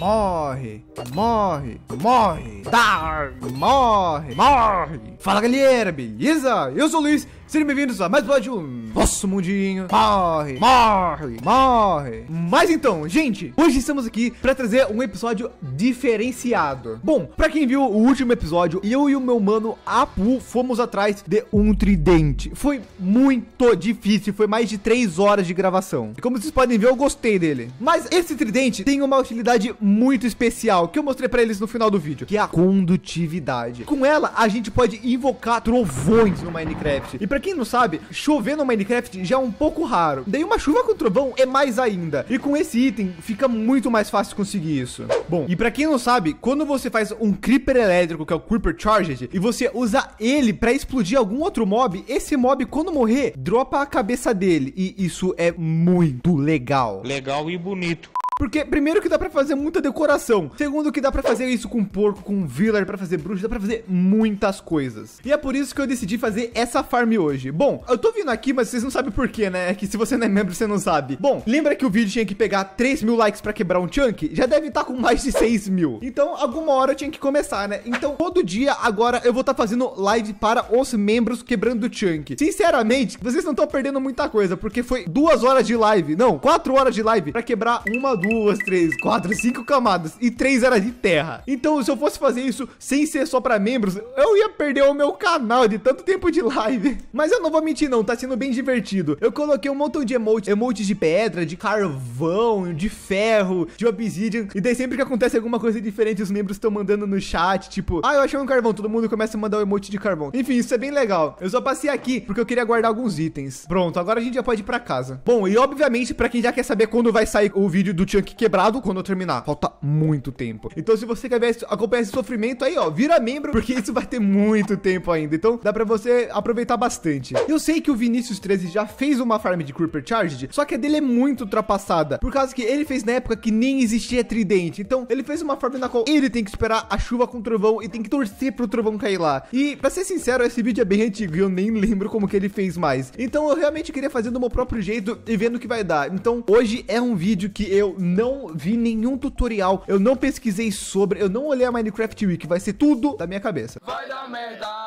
Morre, morre, morre, dar, morre, morre. Fala galera, beleza? Eu sou o Luiz, sejam bem-vindos a mais um vídeo nosso mundinho morre, morre, morre. Mas então, gente, hoje estamos aqui para trazer um episódio diferenciado. Bom, para quem viu o último episódio, eu e o meu mano Apu fomos atrás de um tridente. Foi muito difícil, foi mais de três horas de gravação. E como vocês podem ver, eu gostei dele. Mas esse tridente tem uma utilidade muito especial, que eu mostrei para eles no final do vídeo, que é a condutividade. Com ela, a gente pode invocar trovões no Minecraft. E para quem não sabe, chover no Minecraft Minecraft já é um pouco raro. Daí uma chuva com trovão é mais ainda. E com esse item fica muito mais fácil conseguir isso. Bom, e para quem não sabe, quando você faz um Creeper elétrico, que é o Creeper Charged, e você usa ele para explodir algum outro mob, esse mob quando morrer, dropa a cabeça dele. E isso é muito legal. Legal e bonito. Porque, primeiro, que dá pra fazer muita decoração. Segundo, que dá pra fazer isso com porco, com villar, pra fazer bruxa, dá pra fazer muitas coisas. E é por isso que eu decidi fazer essa farm hoje. Bom, eu tô vindo aqui, mas vocês não sabem por quê, né? É que se você não é membro, você não sabe. Bom, lembra que o vídeo tinha que pegar 3 mil likes pra quebrar um chunk? Já deve estar tá com mais de 6 mil. Então, alguma hora eu tinha que começar, né? Então, todo dia, agora, eu vou estar tá fazendo live para os membros quebrando chunk. Sinceramente, vocês não estão perdendo muita coisa, porque foi duas horas de live. Não, quatro horas de live pra quebrar uma, duas duas, três, quatro, cinco camadas. E três eras de terra. Então, se eu fosse fazer isso sem ser só para membros, eu ia perder o meu canal de tanto tempo de live. Mas eu não vou mentir, não. Tá sendo bem divertido. Eu coloquei um montão de emotes. Emotes de pedra, de carvão, de ferro, de obsidian. E daí sempre que acontece alguma coisa diferente, os membros estão mandando no chat, tipo... Ah, eu achei um carvão. Todo mundo começa a mandar um emote de carvão. Enfim, isso é bem legal. Eu só passei aqui porque eu queria guardar alguns itens. Pronto, agora a gente já pode ir pra casa. Bom, e obviamente, pra quem já quer saber quando vai sair o vídeo do Tio chunk quebrado quando eu terminar. Falta muito tempo. Então, se você quer ver, acompanhar esse sofrimento aí, ó, vira membro, porque isso vai ter muito tempo ainda. Então, dá pra você aproveitar bastante. Eu sei que o Vinícius 13 já fez uma farm de Creeper Charged, só que a dele é muito ultrapassada, por causa que ele fez na época que nem existia tridente. Então, ele fez uma farm na qual ele tem que esperar a chuva com o trovão e tem que torcer pro trovão cair lá. E, pra ser sincero, esse vídeo é bem antigo e eu nem lembro como que ele fez mais. Então, eu realmente queria fazer do meu próprio jeito e vendo o que vai dar. Então, hoje é um vídeo que eu não vi nenhum tutorial, eu não pesquisei sobre, eu não olhei a Minecraft Week, vai ser tudo da minha cabeça. Vai dar merda!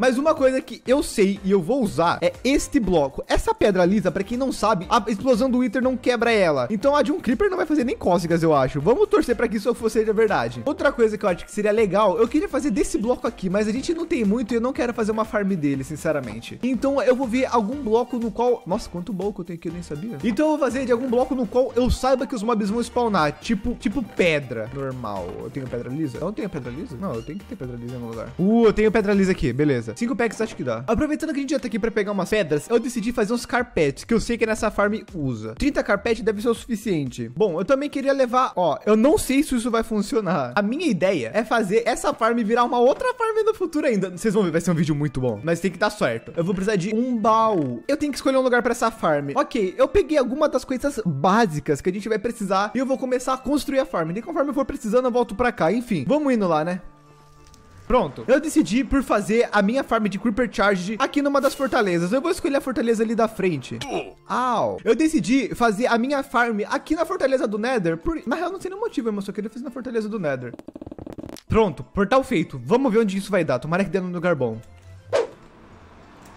Mas uma coisa que eu sei e eu vou usar é este bloco. Essa pedra lisa, pra quem não sabe, a explosão do Wither não quebra ela. Então a de um Creeper não vai fazer nem cócegas, eu acho. Vamos torcer pra que isso fosse de verdade. Outra coisa que eu acho que seria legal, eu queria fazer desse bloco aqui, mas a gente não tem muito e eu não quero fazer uma farm dele, sinceramente. Então eu vou ver algum bloco no qual... Nossa, quanto bloco eu tenho aqui, eu nem sabia. Então eu vou fazer de algum bloco no qual eu saiba que os mobs vão spawnar, tipo, tipo pedra normal. Eu tenho pedra lisa? Eu não tenho pedra lisa? Não, eu tenho que ter pedra lisa em algum lugar. Uh, eu tenho pedra lisa aqui, beleza beleza. 5 packs acho que dá. Aproveitando que a gente já tá aqui pra pegar umas pedras, eu decidi fazer uns carpetes, que eu sei que nessa farm usa. 30 carpetes deve ser o suficiente. Bom, eu também queria levar... Ó, eu não sei se isso vai funcionar. A minha ideia é fazer essa farm virar uma outra farm no futuro ainda. Vocês vão ver, vai ser um vídeo muito bom. Mas tem que dar certo. Eu vou precisar de um baú. Eu tenho que escolher um lugar pra essa farm. Ok, eu peguei alguma das coisas básicas que a gente vai precisar e eu vou começar a construir a farm. E conforme eu for precisando, eu volto pra cá. Enfim, vamos indo lá, né? Pronto. Eu decidi por fazer a minha farm de Creeper Charge aqui numa das fortalezas. Eu vou escolher a fortaleza ali da frente. Au. Eu decidi fazer a minha farm aqui na fortaleza do Nether. Por... Na real, não sei nenhum motivo, mas só queria fazer na fortaleza do Nether. Pronto, portal feito. Vamos ver onde isso vai dar. Tomara que dê no lugar bom.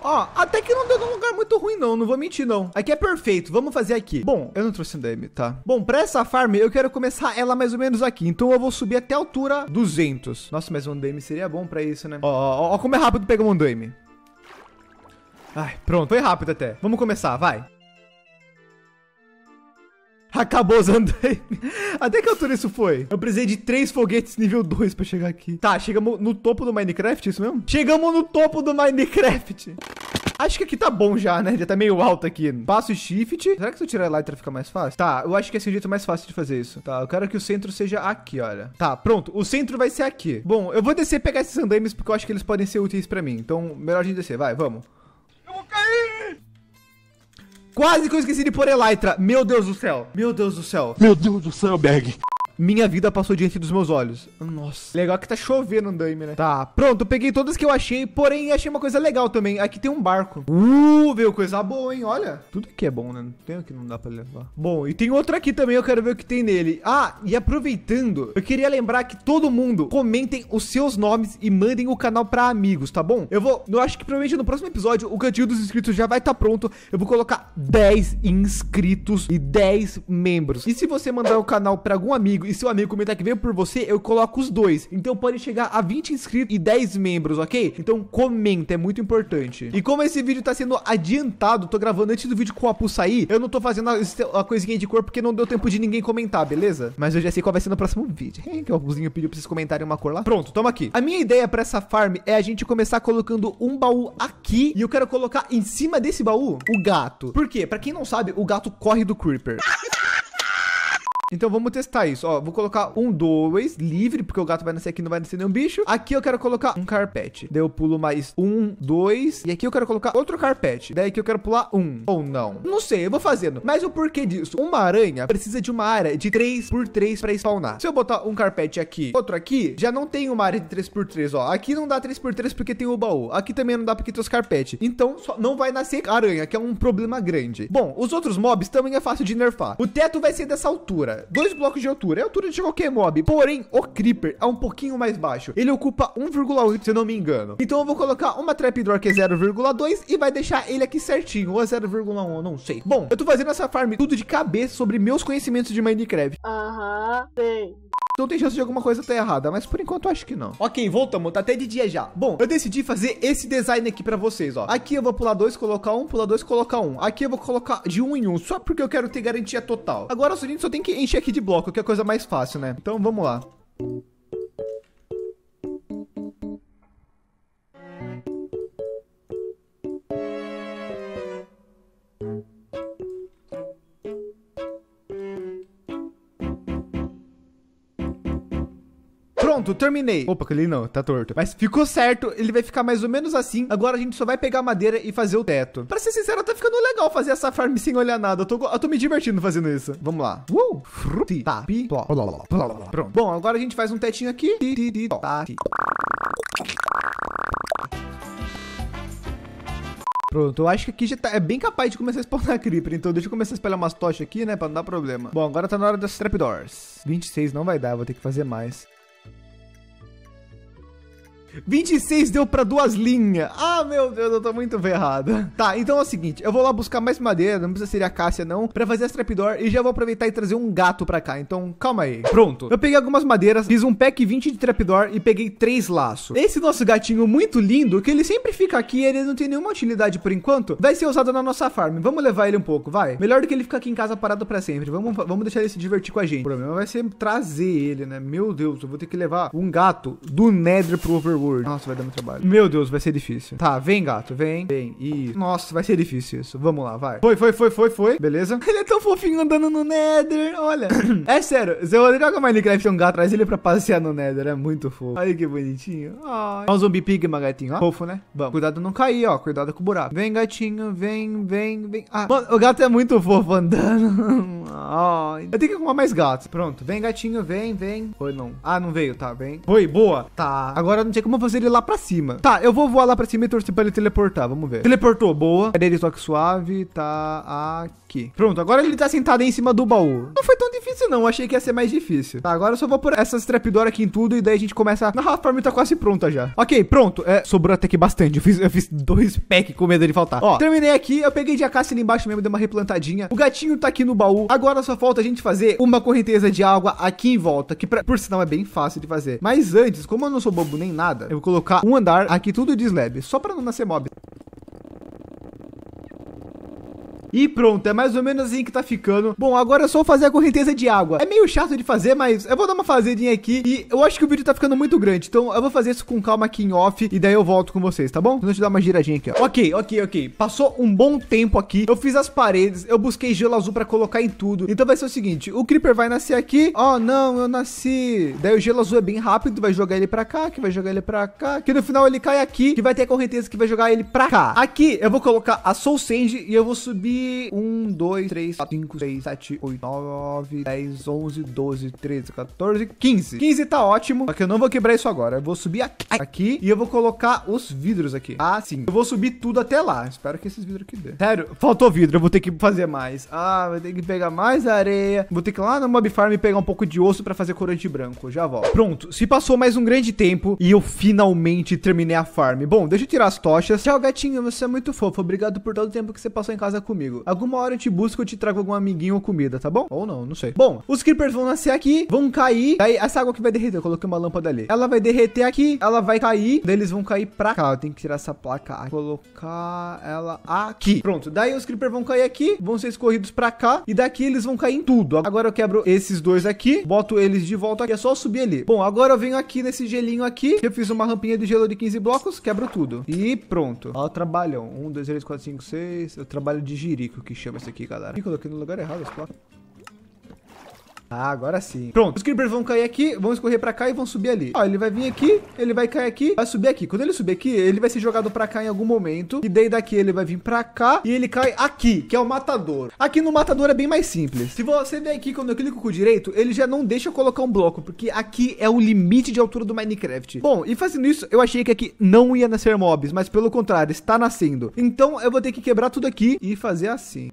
Ó, até que não deu num lugar muito ruim, não. Não vou mentir, não. Aqui é perfeito. Vamos fazer aqui. Bom, eu não trouxe DM tá? Bom, pra essa farm, eu quero começar ela mais ou menos aqui. Então eu vou subir até a altura 200. Nossa, mas um DM seria bom pra isso, né? Ó, ó, ó como é rápido pegar um DM. Ai, pronto. Foi rápido até. Vamos começar, vai. Acabou os andaimes. Até que altura isso foi? Eu precisei de três foguetes nível 2 pra chegar aqui. Tá, chegamos no topo do Minecraft, isso mesmo? Chegamos no topo do Minecraft. Acho que aqui tá bom já, né? Já tá meio alto aqui. Passo shift. Será que se eu tirar a letra fica mais fácil? Tá, eu acho que esse é o jeito mais fácil de fazer isso. Tá, eu quero que o centro seja aqui, olha. Tá, pronto. O centro vai ser aqui. Bom, eu vou descer e pegar esses andames porque eu acho que eles podem ser úteis pra mim. Então, melhor a gente descer. Vai, vamos. Quase que eu esqueci de pôr Elytra. Meu Deus do céu. Meu Deus do céu. Meu Deus do céu, Berg. Minha vida passou diante dos meus olhos. Nossa. Legal que tá chovendo um daime, né? Tá, pronto. Peguei todas que eu achei, porém achei uma coisa legal também. Aqui tem um barco. Uh, veio coisa boa, hein? Olha. Tudo aqui é bom, né? Não tem o que não dá pra levar. Bom, e tem outro aqui também. Eu quero ver o que tem nele. Ah, e aproveitando, eu queria lembrar que todo mundo comentem os seus nomes e mandem o canal pra amigos, tá bom? Eu vou... Eu acho que provavelmente no próximo episódio o cantinho dos inscritos já vai estar tá pronto. Eu vou colocar 10 inscritos e 10 membros. E se você mandar o canal pra algum amigo amigo e seu amigo comentar que veio por você, eu coloco os dois. Então pode chegar a 20 inscritos e 10 membros, ok? Então comenta, é muito importante. E como esse vídeo tá sendo adiantado, tô gravando antes do vídeo com o Apu sair, eu não tô fazendo a, a coisinha de cor porque não deu tempo de ninguém comentar, beleza? Mas eu já sei qual vai ser no próximo vídeo. que o Apuzinho pediu pra vocês comentarem uma cor lá. Pronto, toma aqui. A minha ideia pra essa farm é a gente começar colocando um baú aqui e eu quero colocar em cima desse baú o gato. Por quê? Pra quem não sabe, o gato corre do Creeper. Então vamos testar isso. Ó, vou colocar um, dois, livre, porque o gato vai nascer aqui, não vai nascer nenhum bicho. Aqui eu quero colocar um carpete. Daí eu pulo mais um, dois. E aqui eu quero colocar outro carpete. Daí aqui eu quero pular um. Ou não. Não sei, eu vou fazendo. Mas o porquê disso? Uma aranha precisa de uma área de 3 por 3 para spawnar. Se eu botar um carpete aqui, outro aqui, já não tem uma área de 3 por 3 ó. Aqui não dá 3 por 3 porque tem o baú. Aqui também não dá porque tem os carpete. Então, só não vai nascer aranha, que é um problema grande. Bom, os outros mobs também é fácil de nerfar. O teto vai ser dessa altura. Dois blocos de altura. É a altura de qualquer mob. Porém, o Creeper é um pouquinho mais baixo. Ele ocupa 1,8, se eu não me engano. Então eu vou colocar uma Trapdoor que é 0,2 e vai deixar ele aqui certinho. Ou é 0,1, não sei. Bom, eu tô fazendo essa farm tudo de cabeça sobre meus conhecimentos de Minecraft. Aham, uhum, sim. Então tem chance de alguma coisa estar tá errada, mas por enquanto eu acho que não. Ok, voltamos, tá até de dia já. Bom, eu decidi fazer esse design aqui pra vocês, ó. Aqui eu vou pular dois, colocar um, pular dois, colocar um. Aqui eu vou colocar de um em um, só porque eu quero ter garantia total. Agora a é gente só tem que encher aqui de bloco, que é a coisa mais fácil, né? Então vamos lá. Pronto, terminei. Opa, aquele não, tá torto. Mas ficou certo, ele vai ficar mais ou menos assim. Agora a gente só vai pegar madeira e fazer o teto. Pra ser sincero, tá ficando legal fazer essa farm sem olhar nada. Eu tô, eu tô me divertindo fazendo isso. Vamos lá. Uh, fruti, tá, pi, Pronto. Bom, agora a gente faz um tetinho aqui. Tá, pronto, eu acho que aqui já tá, é bem capaz de começar a spawnar creeper, então deixa eu começar a espalhar umas tochas aqui, né, pra não dar problema. Bom, agora tá na hora das trapdoors. 26 não vai dar, vou ter que fazer mais. 26 deu pra duas linhas. Ah, meu Deus, eu tô muito ferrado. Tá, então é o seguinte, eu vou lá buscar mais madeira, não precisa ser a Cássia não, pra fazer as trapdoor e já vou aproveitar e trazer um gato pra cá. Então, calma aí. Pronto. Eu peguei algumas madeiras, fiz um pack 20 de trapdoor e peguei três laços. Esse nosso gatinho muito lindo, que ele sempre fica aqui, ele não tem nenhuma utilidade por enquanto, vai ser usado na nossa farm. Vamos levar ele um pouco, vai. Melhor do que ele ficar aqui em casa parado pra sempre. Vamos, vamos deixar ele se divertir com a gente. O problema vai ser trazer ele, né? Meu Deus, eu vou ter que levar um gato do Nether pro Overworld Word. Nossa, vai dar muito trabalho. Meu Deus, vai ser difícil. Tá, vem, gato, vem. Vem. E Nossa, vai ser difícil isso. Vamos lá, vai. Foi, foi, foi, foi, foi. Beleza? Ele é tão fofinho andando no Nether. Olha. é sério. Se eu joga Minecraft um gato, traz ele pra passear no Nether. É muito fofo. Olha que bonitinho. Ó. um zumbi pigma, gatinho. Ó. Fofo, né? Vamos. Cuidado não cair, ó. Cuidado com o buraco. Vem, gatinho. Vem, vem, vem. Ah, mano, o gato é muito fofo andando. Ai. Eu tenho que arrumar mais gatos. Pronto. Vem, gatinho, vem, vem. Foi, não. Ah, não veio, tá, vem. Foi, boa. Tá. Agora não tem como fazer ele lá pra cima. Tá, eu vou voar lá pra cima e torcer pra ele teleportar. Vamos ver. Teleportou, boa. Cadê ele toque suave? Tá aqui. Pronto, agora ele tá sentado em cima do baú. Não foi tão difícil, não. Achei que ia ser mais difícil. Tá, agora eu só vou por essas trapidoras aqui em tudo e daí a gente começa... Ah, a farm tá quase pronta já. Ok, pronto. É, sobrou até que bastante. Eu fiz, eu fiz dois packs com medo de faltar. Ó, terminei aqui. Eu peguei de acácia ali embaixo mesmo, dei uma replantadinha. O gatinho tá aqui no baú. Agora Agora só falta a gente fazer uma correnteza de água aqui em volta, que pra, por sinal é bem fácil de fazer. Mas antes, como eu não sou bobo nem nada, eu vou colocar um andar aqui tudo de slab, só para não nascer mob. E pronto, é mais ou menos assim que tá ficando. Bom, agora é só fazer a correnteza de água. É meio chato de fazer, mas eu vou dar uma fazedinha aqui e eu acho que o vídeo tá ficando muito grande. Então eu vou fazer isso com calma aqui em off e daí eu volto com vocês, tá bom? Deixa eu dar uma giradinha aqui, ó. Ok, ok, ok. Passou um bom tempo aqui. Eu fiz as paredes, eu busquei gelo azul pra colocar em tudo. Então vai ser o seguinte, o Creeper vai nascer aqui. Ó, oh, não, eu nasci. Daí o gelo azul é bem rápido, vai jogar ele pra cá, que vai jogar ele pra cá. Que no final ele cai aqui, que vai ter a correnteza que vai jogar ele pra cá. Aqui eu vou colocar a Soul Sand e eu vou subir 1, 2, 3, 4, 5, 6, 7, 8, 9, 10, 11, 12, 13, 14, 15. 15 tá ótimo, só que eu não vou quebrar isso agora. Eu vou subir aqui, aqui e eu vou colocar os vidros aqui. Ah, sim. Eu vou subir tudo até lá. Espero que esses vidros aqui dê. Sério, faltou vidro. Eu vou ter que fazer mais. Ah, vou ter que pegar mais areia. Vou ter que ir lá no Mob Farm e pegar um pouco de osso pra fazer corante branco. Já volto. Pronto, se passou mais um grande tempo e eu finalmente terminei a farm. Bom, deixa eu tirar as tochas. Tchau, gatinho. Você é muito fofo. Obrigado por todo o tempo que você passou em casa comigo. Alguma hora eu te busco, eu te trago algum amiguinho ou comida, tá bom? Ou não, não sei. Bom, os creepers vão nascer aqui, vão cair. Aí essa água que vai derreter, eu coloquei uma lâmpada ali. Ela vai derreter aqui, ela vai cair. Daí eles vão cair pra cá. Eu tenho que tirar essa placa aqui. Colocar ela aqui. Pronto. Daí os creepers vão cair aqui, vão ser escorridos pra cá. E daqui eles vão cair em tudo. Agora eu quebro esses dois aqui, boto eles de volta aqui. É só subir ali. Bom, agora eu venho aqui nesse gelinho aqui. Eu fiz uma rampinha de gelo de 15 blocos, quebro tudo. E pronto. Ó, trabalham. Um, dois, três, quatro, cinco, seis. Eu trabalho de giri. Curico que chama isso aqui, galera. Ih, coloquei no lugar errado as placas. Ah, agora sim. Pronto, os creepers vão cair aqui, vão escorrer pra cá e vão subir ali. Ó, ele vai vir aqui, ele vai cair aqui, vai subir aqui. Quando ele subir aqui, ele vai ser jogado pra cá em algum momento. E daí daqui ele vai vir pra cá e ele cai aqui, que é o matador. Aqui no matador é bem mais simples. Se você ver aqui, quando eu clico com o direito, ele já não deixa eu colocar um bloco, porque aqui é o limite de altura do Minecraft. Bom, e fazendo isso, eu achei que aqui não ia nascer mobs, mas pelo contrário, está nascendo. Então eu vou ter que quebrar tudo aqui e fazer assim.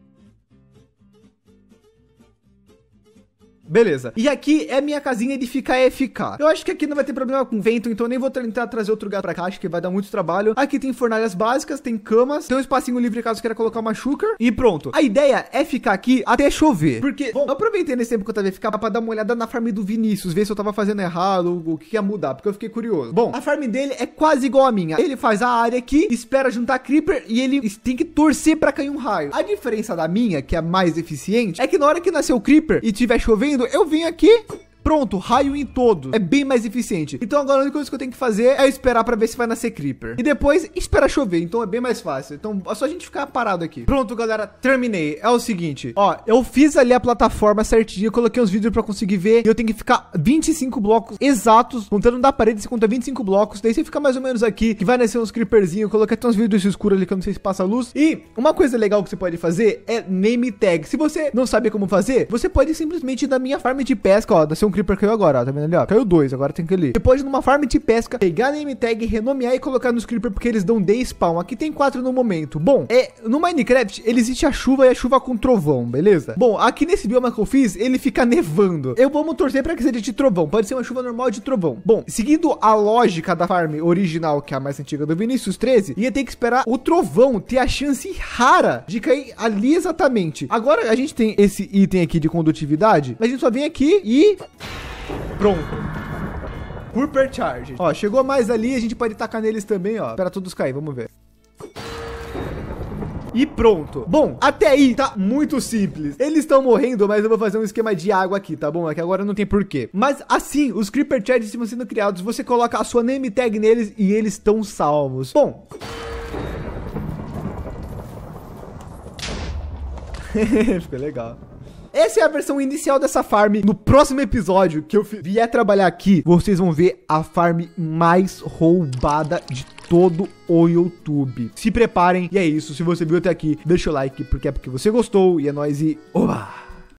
Beleza. E aqui é minha casinha de ficar e é ficar. Eu acho que aqui não vai ter problema com vento, então nem vou tentar trazer outro gato pra cá, acho que vai dar muito trabalho. Aqui tem fornalhas básicas, tem camas, tem um espacinho livre caso queira colocar uma chuca. E pronto. A ideia é ficar aqui até chover. Porque, bom, aproveitei nesse tempo que eu tava ficar pra dar uma olhada na farm do Vinícius, ver se eu tava fazendo errado, o que ia mudar, porque eu fiquei curioso. Bom, a farm dele é quase igual a minha. Ele faz a área aqui, espera juntar creeper e ele tem que torcer pra cair um raio. A diferença da minha, que é mais eficiente, é que na hora que nascer o creeper e tiver chovendo, eu vim aqui Pronto, raio em todo, É bem mais eficiente. Então agora a única coisa que eu tenho que fazer é esperar pra ver se vai nascer Creeper. E depois esperar chover, então é bem mais fácil. Então é só a gente ficar parado aqui. Pronto, galera, terminei. É o seguinte, ó, eu fiz ali a plataforma certinha, coloquei os vidros pra conseguir ver. E eu tenho que ficar 25 blocos exatos, contando da parede, você conta 25 blocos. Daí você fica mais ou menos aqui, que vai nascer uns Creeperzinhos. Eu coloquei até uns vidros escuros ali, que eu não sei se passa luz. E uma coisa legal que você pode fazer é name tag. Se você não sabe como fazer, você pode simplesmente ir na minha farm de pesca, ó, da seu um creeper caiu agora, ó, tá vendo ali, ó? Caiu dois, agora tem que ali. Depois, numa farm de pesca, pegar name tag renomear e colocar nos creeper, porque eles dão 10 spawn. Aqui tem quatro no momento. Bom, é, no Minecraft, ele existe a chuva e a chuva com trovão, beleza? Bom, aqui nesse bioma que eu fiz, ele fica nevando. Eu vou torcer pra que seja de trovão. Pode ser uma chuva normal de trovão. Bom, seguindo a lógica da farm original, que é a mais antiga do Vinícius 13, ia ter que esperar o trovão ter a chance rara de cair ali exatamente. Agora a gente tem esse item aqui de condutividade, mas a gente só vem aqui e Pronto. Por charge. Ó, chegou mais ali, a gente pode tacar neles também, ó. Espera todos cair, vamos ver. E pronto. Bom, até aí tá muito simples. Eles estão morrendo, mas eu vou fazer um esquema de água aqui, tá bom? É que agora não tem porquê. Mas assim, os Creeper Charges estão sendo criados. Você coloca a sua name tag neles e eles estão salvos. Bom... Ficou legal. Essa é a versão inicial dessa farm. No próximo episódio que eu vier trabalhar aqui, vocês vão ver a farm mais roubada de todo o YouTube. Se preparem. E é isso. Se você viu até aqui, deixa o like, porque é porque você gostou. E é nóis e... Oba!